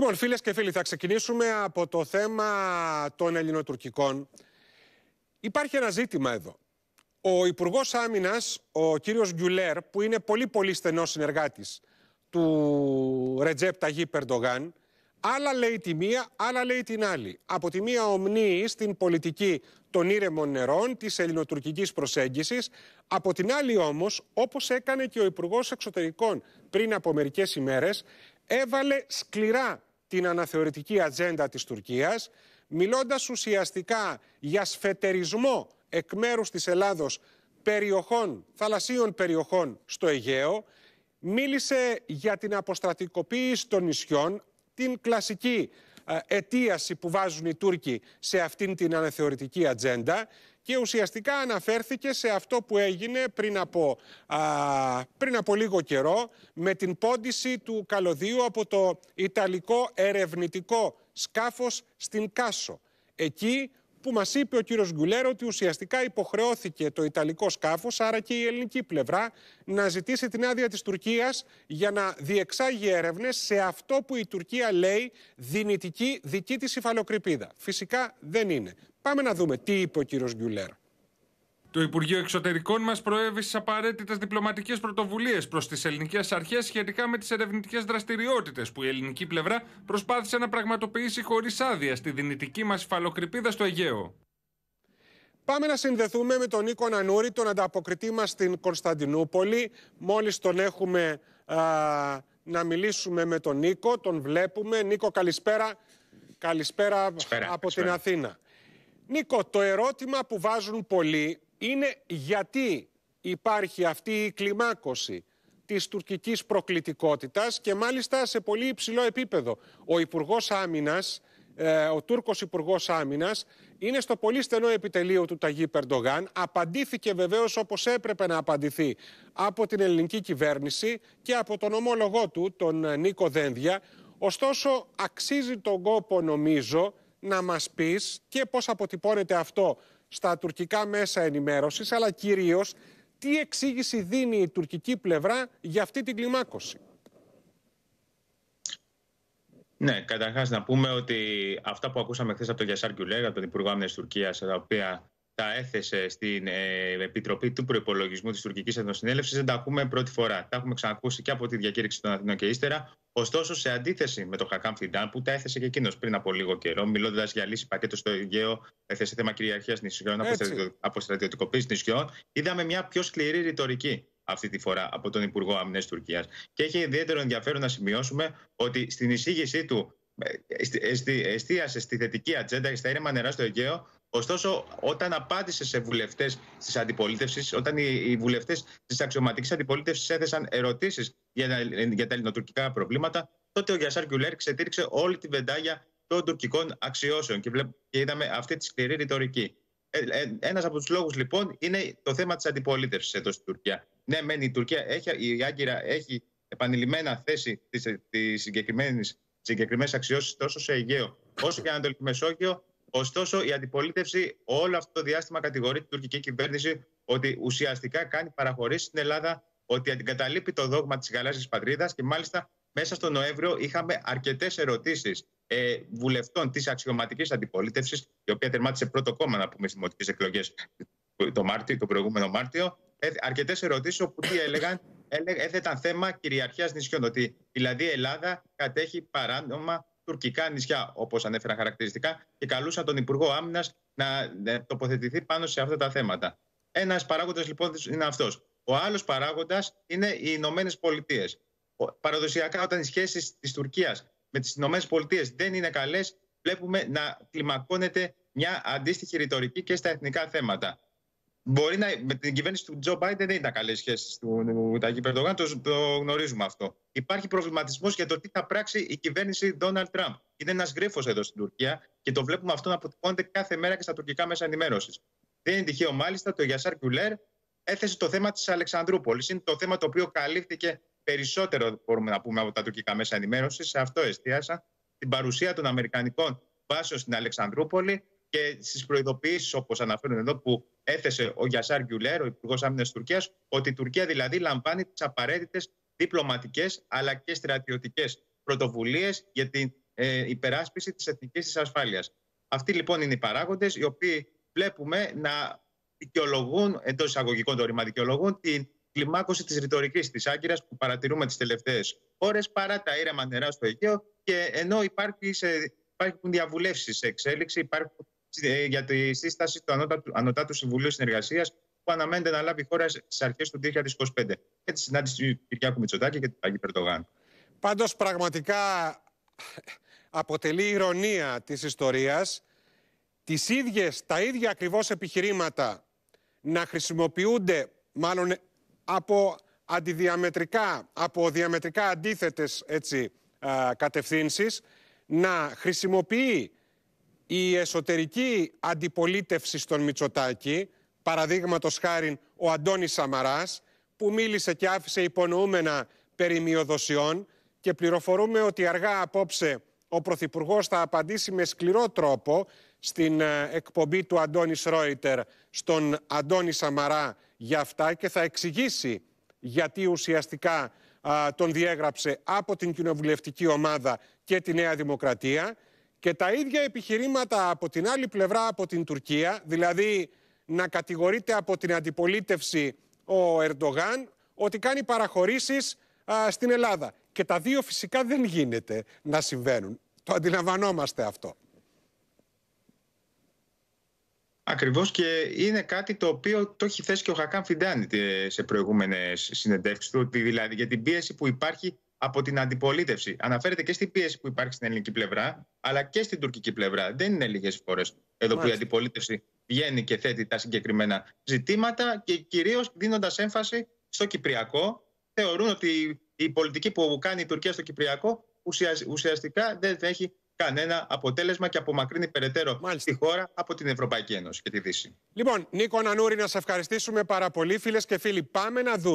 Λοιπόν, φίλες και φίλοι, θα ξεκινήσουμε από το θέμα των ελληνοτουρκικών. Υπάρχει ένα ζήτημα εδώ. Ο Υπουργός Άμυνας, ο κύριος Γκιουλέρ, που είναι πολύ πολύ στενός συνεργάτης του Ρετζέπ Ταγί Περντογάν, άλλα λέει τη μία, άλλα λέει την άλλη. Από τη μία ομνύει στην πολιτική των ήρεμων νερών, της ελληνοτουρκικής προσέγγισης. Από την άλλη όμως, όπως έκανε και ο Υπουργός Εξωτερικών πριν από μερικές ημέρες, έβαλε σκληρά την αναθεωρητική ατζέντα της Τουρκίας, μιλώντας ουσιαστικά για σφετερισμό εκ μέρους της Ελλάδος περιοχών, θαλασσίων περιοχών στο Αιγαίο, μίλησε για την αποστρατικοποίηση των νησιών, την κλασική ε, αιτίαση που βάζουν οι Τούρκοι σε αυτήν την αναθεωρητική ατζέντα και ουσιαστικά αναφέρθηκε σε αυτό που έγινε πριν από, α, πριν από λίγο καιρό με την πόντιση του καλωδίου από το Ιταλικό ερευνητικό σκάφος στην Κάσο. Εκεί που μας είπε ο κύριος Γκουλέρο ότι ουσιαστικά υποχρεώθηκε το Ιταλικό σκάφος, άρα και η ελληνική πλευρά, να ζητήσει την άδεια της Τουρκίας για να διεξάγει έρευνες σε αυτό που η Τουρκία λέει δυνητική δική της υφαλοκρηπίδα. Φυσικά δεν είναι. Πάμε να δούμε τι είπε ο κύριος Γκιουλέρ. Το Υπουργείο Εξωτερικών μας προέβη στις απαραίτητες διπλωματικές πρωτοβουλίες προς τις ελληνικές αρχές σχετικά με τις ερευνητικές δραστηριότητες που η ελληνική πλευρά προσπάθησε να πραγματοποιήσει χωρίς άδεια στη δυνητική μας υφαλοκρηπίδα στο Αιγαίο. Πάμε να συνδεθούμε με τον Νίκο Νανούρη, τον ανταποκριτή μας στην Κωνσταντινούπολη. Μόλις τον έχουμε να μιλήσουμε με τον Νίκο, τον βλέπουμε. Νίκο, καλησπέρα. Καλησπέρα, από την Αθήνα. Νίκο, το ερώτημα που βάζουν πολλοί είναι γιατί υπάρχει αυτή η κλιμάκωση της τουρκικής προκλητικότητας και μάλιστα σε πολύ υψηλό επίπεδο. Ο Υπουργός Άμυνας, ε, ο Τούρκος Υπουργός Άμυνας, είναι στο πολύ στενό επιτελείο του Ταγί Περντογάν. Απαντήθηκε βεβαίως όπως έπρεπε να απαντηθεί από την ελληνική κυβέρνηση και από τον ομόλογό του, τον ε, Νίκο Δένδια. Ωστόσο, αξίζει τον κόπο, νομίζω, να μας πεις και πώς αποτυπώνεται αυτό στα τουρκικά μέσα ενημέρωσης, αλλά κυρίως τι εξήγηση δίνει η τουρκική πλευρά για αυτή την κλιμάκωση. Ναι, καταρχάς να πούμε ότι αυτά που ακούσαμε χθες από τον Γιασάρ Κιουλέρ, από τον Υπουργό Άμυνας Τουρκίας, τα οποία τα έθεσε στην ε, Επιτροπή του Προπολογισμού της Τουρκικής Εθνοσυνέλευσης. Δεν τα ακούμε πρώτη φορά. Τα έχουμε ξανακούσει και από τη διακήρυξη των Αθηνών και ύστερα. Ωστόσο, σε αντίθεση με τον Χακάμ Φιντάν, που τα έθεσε και εκείνος πριν από λίγο καιρό, μιλώντας για λύση πακέτο στο Αιγαίο, έθεσε θέμα κυριαρχίας νησιών, αποστρατιωτικοποίησης νησιών, είδαμε μια πιο σκληρή ρητορική αυτή τη φορά από τον Υπουργό Αμυνέ Τουρκίας. Και έχει ιδιαίτερο ενδιαφέρον να σημειώσουμε ότι στην εισήγησή του ε, εστίασε στη θετική ατζέντα και στα ήρεμα νερά στο Αιγαίο Ωστόσο, όταν απάντησε σε βουλευτές της αντιπολίτευσης, όταν οι βουλευτές της αξιωματικής αντιπολίτευσης έθεσαν ερωτήσεις για τα ελληνοτουρκικά προβλήματα, τότε ο Γιασάρ Κιουλέρ ξετήριξε όλη την βεντάγια των τουρκικών αξιώσεων. Και, βλέπ, και είδαμε αυτή τη σκληρή ρητορική. Ε, ε, Ένας από τους λόγους λοιπόν είναι το θέμα της αντιπολίτευσης εδώ στην Τουρκία. Ναι, μεν η Τουρκία έχει, η Άγκυρα έχει επανειλημμένα θέση τι συγκεκριμένε αξιώσεις τόσο σε Αιγαίο όσο και Ανατολική Μεσόγειο, Ωστόσο, η αντιπολίτευση όλο αυτό το διάστημα κατηγορεί την τουρκική κυβέρνηση ότι ουσιαστικά κάνει παραχωρήσεις στην Ελλάδα, ότι αντικαταλείπει το δόγμα της γαλάζιας πατρίδας και μάλιστα μέσα στο Νοέμβριο είχαμε αρκετές ερωτήσεις ε, βουλευτών της αξιωματικής αντιπολίτευσης, η οποία τερμάτισε πρώτο κόμμα, να πούμε, στις δημοτικές εκλογές το, το προηγούμενο Μάρτιο. Ε, αρκετές ερωτήσεις όπου τι έλεγαν, έθεταν θέμα κυριαρχίας νησιών. Ότι δηλαδή η Ελλάδα κατέχει παράνομα τουρκικά νησιά, όπως ανέφερα χαρακτηριστικά, και καλούσα τον Υπουργό Άμυνας να ε, τοποθετηθεί πάνω σε αυτά τα θέματα. Ένας παράγοντας λοιπόν είναι αυτός. Ο άλλος παράγοντας είναι οι Ηνωμένες Πολιτείες. Παραδοσιακά, όταν οι σχέσεις της Τουρκίας με τις Ηνωμένες Πολιτείες δεν είναι καλές, βλέπουμε να κλιμακώνεται μια αντίστοιχη ρητορική και στα εθνικά θέματα. Μπορεί να, με την κυβέρνηση του Τζο Μπάιντεν δεν ήταν καλές σχέσεις του Ταγί Περντογάν, το, το γνωρίζουμε αυτό. Υπάρχει προβληματισμός για το τι θα πράξει η κυβέρνηση Ντόναλτ Τραμπ. Είναι ένας γρίφος εδώ στην Τουρκία και το βλέπουμε αυτό να αποτυπώνεται κάθε μέρα και στα τουρκικά μέσα ενημέρωσης. Δεν είναι τυχαίο μάλιστα το Γιασάρ Κιουλέρ έθεσε το θέμα της Αλεξανδρούπολης. Είναι το θέμα το οποίο καλύφθηκε περισσότερο, μπορούμε να πούμε, από τα τουρκικά μέσα ενημέρωσης. Σε αυτό εστίασα. Την παρουσία των Αμερικανικών βάσεων στην Αλεξανδρούπολη, και στις προειδοποιήσεις, όπως αναφέρουν εδώ, που έθεσε ο Γιασάρ Γκιουλέρ, ο Υπουργός Άμυνας Τουρκίας, ότι η Τουρκία δηλαδή λαμβάνει τις απαραίτητες διπλωματικές αλλά και στρατιωτικές πρωτοβουλίες για την ε, υπεράσπιση της εθνικής της ασφάλειας. Αυτοί λοιπόν είναι οι παράγοντες οι οποίοι βλέπουμε να δικαιολογούν, εντός εισαγωγικών το ρήμα δικαιολογούν, την κλιμάκωση της ρητορικής της Άγκυρας που παρατηρούμε τις τελευταίες ώρες παρά τα ήρεμα νερά στο Αιγαίο και ενώ υπάρχει σε, υπάρχουν διαβουλεύσεις σε εξέλιξη, υπάρχουν ε, για τη σύσταση του Ανώτατου, Ανωτάτου Συμβουλίου Συνεργασίας που αναμένεται να λάβει η χώρα στις αρχές του 2025 και τη συνάντηση του Κυριάκου Μητσοτάκη και του Ταγί Περτογάν. Πάντως, πραγματικά αποτελεί ηρωνία της ιστορίας τις ίδιες, τα ίδια ακριβώς επιχειρήματα να χρησιμοποιούνται μάλλον από αντιδιαμετρικά, από διαμετρικά αντίθετες έτσι, κατευθύνσεις, να χρησιμοποιεί η εσωτερική αντιπολίτευση στον Μητσοτάκη, παραδείγματος χάρη ο Αντώνης Σαμαράς, που μίλησε και άφησε υπονοούμενα περί μειοδοσιών και πληροφορούμε ότι αργά απόψε ο Πρωθυπουργός θα απαντήσει με σκληρό τρόπο στην ε, εκπομπή του Αντώνης Ρόιτερ στον Αντώνη Σαμαρά για αυτά και θα εξηγήσει γιατί ουσιαστικά τον διέγραψε από την κοινοβουλευτική ομάδα και τη Νέα Δημοκρατία. Και τα ίδια επιχειρήματα από την άλλη πλευρά από την Τουρκία, δηλαδή να κατηγορείται από την αντιπολίτευση ο Ερντογάν ότι κάνει παραχωρήσεις στην Ελλάδα. Και τα δύο φυσικά δεν γίνεται να συμβαίνουν. Το αντιλαμβανόμαστε αυτό. Ακριβώς και είναι κάτι το οποίο το έχει θέσει και ο Χακάν Φιντάνη ε, σε προηγούμενες συνεντεύξεις του, ότι δηλαδή για την πίεση που υπάρχει από την αντιπολίτευση. Αναφέρεται και στην πίεση που υπάρχει στην ελληνική πλευρά, αλλά και στην τουρκική πλευρά. Δεν είναι λίγες φορές εδώ που η αντιπολίτευση βγαίνει και θέτει τα συγκεκριμένα ζητήματα και κυρίως δίνοντας έμφαση στο Κυπριακό. Θεωρούν ότι η πολιτική που κάνει η Τουρκία στο Κυπριακό ουσιαστικά δεν έχει κανένα αποτέλεσμα και απομακρύνει περαιτέρω Μάλιστα. τη χώρα από την Ευρωπαϊκή Ένωση και τη Δύση. Λοιπόν, Νίκο Νανούρη, να σα ευχαριστήσουμε πάρα πολύ. Φίλες και φίλοι, πάμε να δούμε.